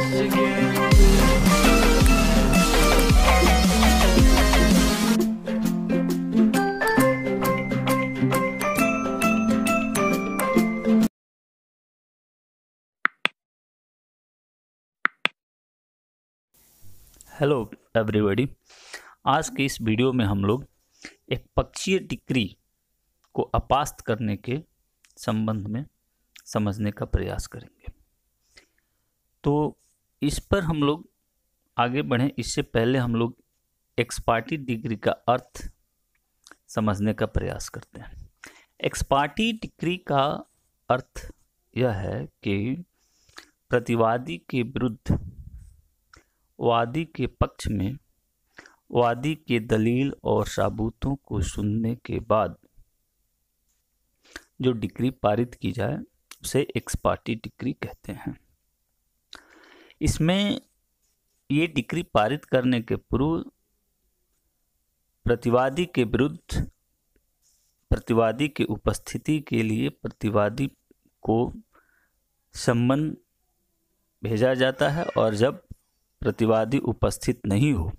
hello everybody आज के इस वीडियो में हम लोग एक पक्षीय टिकरी को अपास्त करने के संबंध में समझने का प्रयास करेंगे तो इस पर हम लोग आगे बढ़ें इससे पहले हम लोग एक्सपार्टी डिग्री का अर्थ समझने का प्रयास करते हैं एक्सपार्टी डिग्री का अर्थ यह है कि प्रतिवादी के विरुद्ध वादी के पक्ष में वादी के दलील और साबूतों को सुनने के बाद जो डिग्री पारित की जाए उसे एक्सपार्टी डिग्री कहते हैं इसमें ये डिक्री पारित करने के पूर्व प्रतिवादी के विरुद्ध प्रतिवादी के उपस्थिति के लिए प्रतिवादी को संबंध भेजा जाता है और जब प्रतिवादी उपस्थित नहीं हो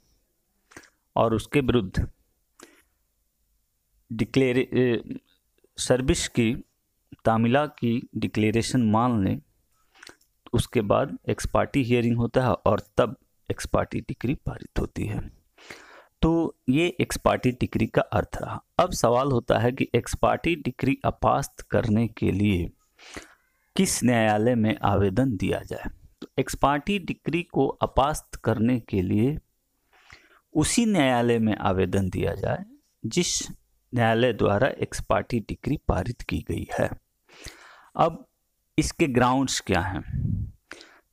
और उसके विरुद्ध डिक्लेरे सर्विस की तामिला की डिक्लेरेशन मान लें उसके बाद एक्सपार्टी हियरिंग होता है और तब एक्सपार्टी डिग्री पारित होती है तो ये एक्सपार्टी डिग्री का अर्थ रहा अब सवाल होता है कि एक्सपार्टी डिग्री अपास्त करने के लिए किस न्यायालय में आवेदन दिया जाए तो एक्सपार्टी डिग्री को अपास्त करने के लिए उसी न्यायालय में आवेदन दिया जाए जिस न्यायालय द्वारा एक्सपार्टी डिग्री पारित की गई है अब इसके ग्राउंड्स क्या हैं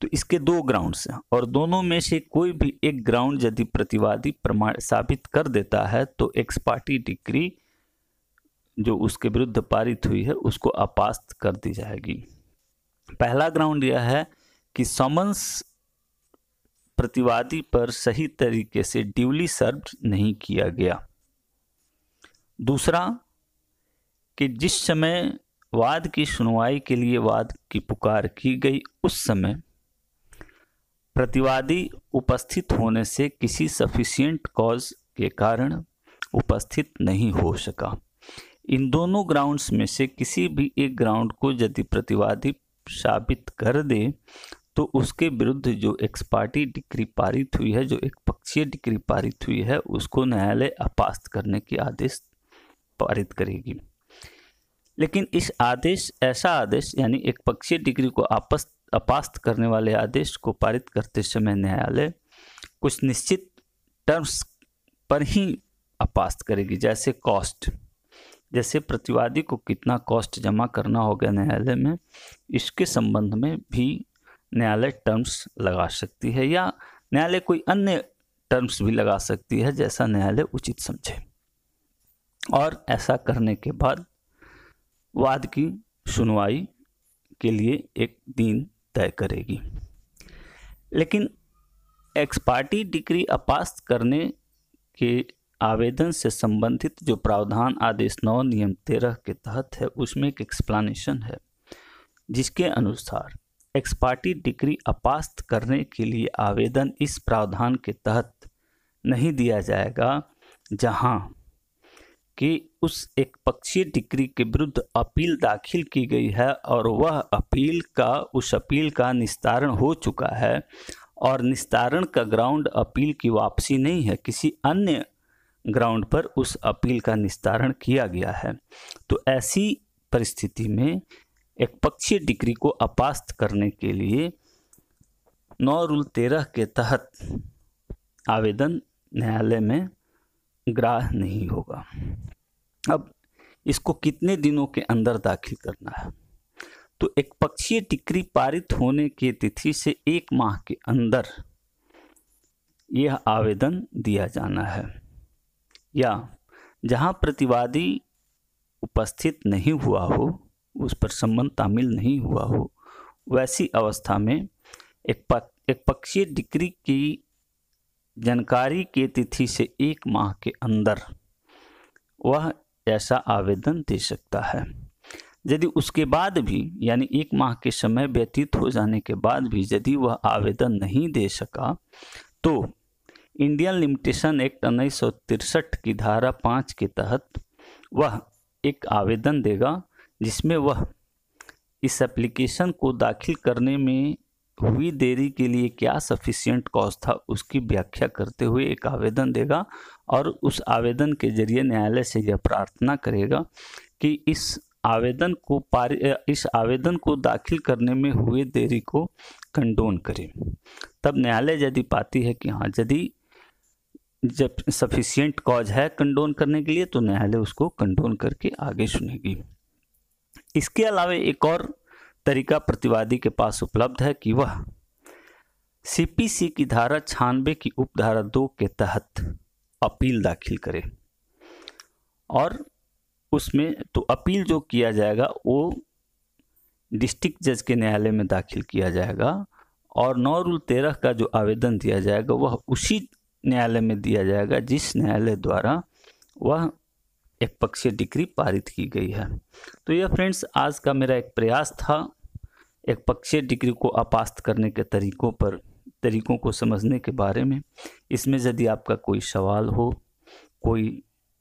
तो इसके दो ग्राउंड्स हैं और दोनों में से कोई भी एक ग्राउंड यदि प्रतिवादी प्रमाण साबित कर देता है तो एक्स पार्टी डिग्री जो उसके विरुद्ध पारित हुई है उसको अपास्त कर दी जाएगी पहला ग्राउंड यह है कि समन्स प्रतिवादी पर सही तरीके से ड्यूली सर्व नहीं किया गया दूसरा कि जिस समय वाद की सुनवाई के लिए वाद की पुकार की गई उस समय प्रतिवादी उपस्थित होने से किसी सफिशियंट कॉज के कारण उपस्थित नहीं हो सका इन दोनों ग्राउंड्स में से किसी भी एक ग्राउंड को यदि प्रतिवादी साबित कर दे तो उसके विरुद्ध जो एक्सपार्टी डिग्री डिक्री पारित हुई है जो एक पक्षीय डिक्री पारित हुई है उसको न्यायालय अपास्त करने के आदेश पारित करेगी लेकिन इस आदेश ऐसा आदेश यानी एक पक्षीय डिग्री को आपस अपास्त करने वाले आदेश को पारित करते समय न्यायालय कुछ निश्चित टर्म्स पर ही अपास्त करेगी जैसे कॉस्ट जैसे प्रतिवादी को कितना कॉस्ट जमा करना होगा न्यायालय में इसके संबंध में भी न्यायालय टर्म्स लगा सकती है या न्यायालय कोई अन्य टर्म्स भी लगा सकती है जैसा न्यायालय उचित समझे और ऐसा करने के बाद वाद की सुनवाई के लिए एक दिन तय करेगी लेकिन एक्सपार्टी डिग्री अपास करने के आवेदन से संबंधित जो प्रावधान आदेश नौ नियम तेरह के तहत है उसमें एक एक्सप्लानेशन है जिसके अनुसार एक्सपार्टी डिग्री अपास्त करने के लिए आवेदन इस प्रावधान के तहत नहीं दिया जाएगा जहां कि उस एक पक्षीय डिग्री के विरुद्ध अपील दाखिल की गई है और वह अपील का उस अपील का निस्तारण हो चुका है और निस्तारण का ग्राउंड अपील की वापसी नहीं है किसी अन्य ग्राउंड पर उस अपील का निस्तारण किया गया है तो ऐसी परिस्थिति में एक पक्षीय डिग्री को अपास्त करने के लिए नौ रूल तेरह के तहत आवेदन न्यायालय में ग्राह नहीं होगा अब इसको कितने दिनों के अंदर दाखिल करना है तो एक पक्षीय टिक्री पारित होने की तिथि से एक माह के अंदर यह आवेदन दिया जाना है या जहां प्रतिवादी उपस्थित नहीं हुआ हो उस पर संबंध तामिल नहीं हुआ हो वैसी अवस्था में एक एक पक्षीय डिग्री की जानकारी की तिथि से एक माह के अंदर वह ऐसा आवेदन दे सकता है यदि उसके बाद भी यानी एक माह के समय व्यतीत हो जाने के बाद भी यदि वह आवेदन नहीं दे सका तो इंडियन लिमिटेशन एक्ट उन्नीस की धारा पाँच के तहत वह एक आवेदन देगा जिसमें वह इस एप्लीकेशन को दाखिल करने में हुई देरी के लिए क्या सफिशियंट कॉज था उसकी व्याख्या करते हुए एक आवेदन देगा और उस आवेदन के जरिए न्यायालय से यह प्रार्थना करेगा कि इस आवेदन को पार इस आवेदन को दाखिल करने में हुए देरी को कंडोन करें तब न्यायालय यदि पाती है कि हाँ यदि जब सफिशियंट कॉज है कंडोन करने के लिए तो न्यायालय उसको कंडोन करके आगे सुनेगी इसके अलावा एक और तरीका प्रतिवादी के पास उपलब्ध है कि वह सीपीसी की धारा छानबे की उपधारा दो के तहत अपील दाखिल करे और उसमें तो अपील जो किया जाएगा वो डिस्ट्रिक्ट जज के न्यायालय में दाखिल किया जाएगा और नौ रूल तेरह का जो आवेदन दिया जाएगा वह उसी न्यायालय में दिया जाएगा जिस न्यायालय द्वारा वह एक पक्षीय डिग्री पारित की गई है तो यह फ्रेंड्स आज का मेरा एक प्रयास था एक पक्षीय डिग्री को आपास्त करने के तरीकों पर तरीकों को समझने के बारे में इसमें यदि आपका कोई सवाल हो कोई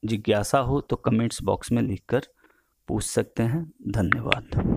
जिज्ञासा हो तो कमेंट्स बॉक्स में लिखकर पूछ सकते हैं धन्यवाद